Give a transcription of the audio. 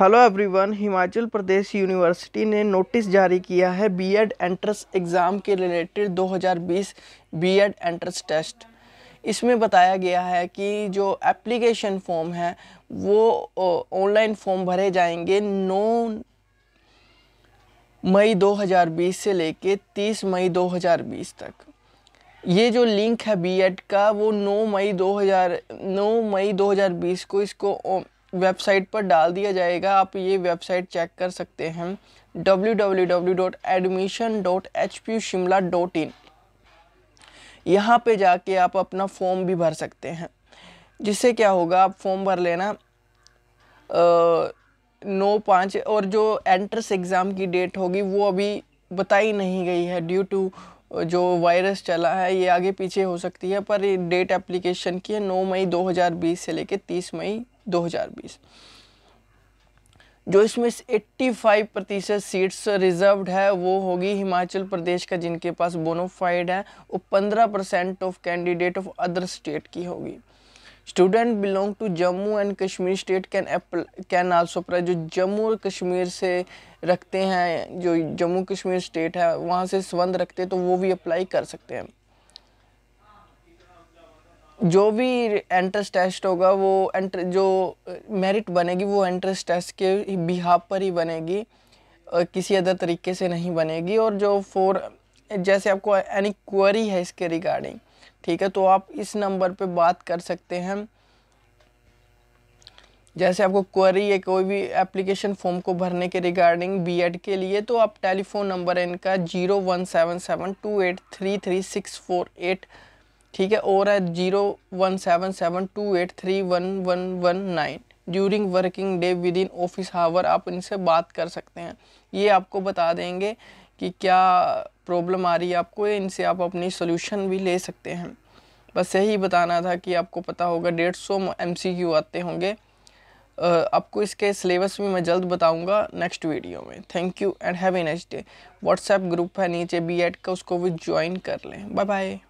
hello everyone Himachal Pradesh university ने notice जारी किया है बीएड एंट्रेंस एग्ज़ाम के रिलेटेड 2020 बीएड एंट्रेंस टेस्ट इसमें बताया गया है कि जो एप्लीकेशन फॉर्म है वो ऑनलाइन फॉर्म भरे जाएंगे 9 मई 2020 से लेके 30 मई 2020 तक ये जो लिंक है बीएड का वो 9 मई 2000 9 मई 2020 को इसको वेबसाइट पर डाल दिया जाएगा आप ये वेबसाइट चेक कर सकते हैं www.admission.hpushimla.in यहाँ पे जाके आप अपना फॉर्म भी भर सकते हैं जिससे क्या होगा आप फॉर्म भर लेना नौ पाँच और जो एंट्रेंस एग्ज़ाम की डेट होगी वो अभी बताई नहीं गई है ड्यू टू जो वायरस चला है ये आगे पीछे हो सकती है पर डेट एप्लीकेशन की है नौ मई 2020 से लेकर 30 मई 2020 जो इसमें 85 प्रतिशत सीट्स रिजर्व है वो होगी हिमाचल प्रदेश का जिनके पास बोनोफाइड है वो 15 percent of candidate of other state की होगी student belong to Jammu and Kashmir state can can also apply जो जम्मू और कश्मीर से रखते हैं जो जम्मू कश्मीर स्टेट है वहाँ से संबंध रखते हैं तो वो भी अप्लाई कर सकते हैं जो भी एंट्रेंस टेस्ट होगा वो एंट्र जो मेरिट बनेगी वो एंट्रेंस टेस्ट के बिहाब पर ही बनेगी किसी अदर तरीके से नहीं बनेगी और जो फोर जैसे आपको एनी क्वेरी है इसके रिगार्डिंग ठीक है तो आप इस नंबर पे बात कर सकते हैं जैसे आपको क्वेरी है कोई भी एप्लीकेशन फॉर्म को भरने के रिगार्डिंग बीएड के लिए तो आप टेलीफोन नंबर है इनका zero one seven seven two eight three three six four eight ठीक है और है zero one seven seven two eight three one one one nine during working day within office hour आप इनसे बात कर सकते हैं ये आपको बता देंगे कि क्या प्रॉब्लम आ रही है आपको इनसे आप अपनी सोल्यूशन भी ले सकते हैं बस यही बताना था कि आपको पता होगा डेढ़ सौ एम आते होंगे आपको इसके सिलेबस भी मैं जल्द बताऊंगा नेक्स्ट वीडियो में thank you and have a next day WhatsApp group है नीचे बी एड का उसको भी ज्वाइन कर लें बाय बाय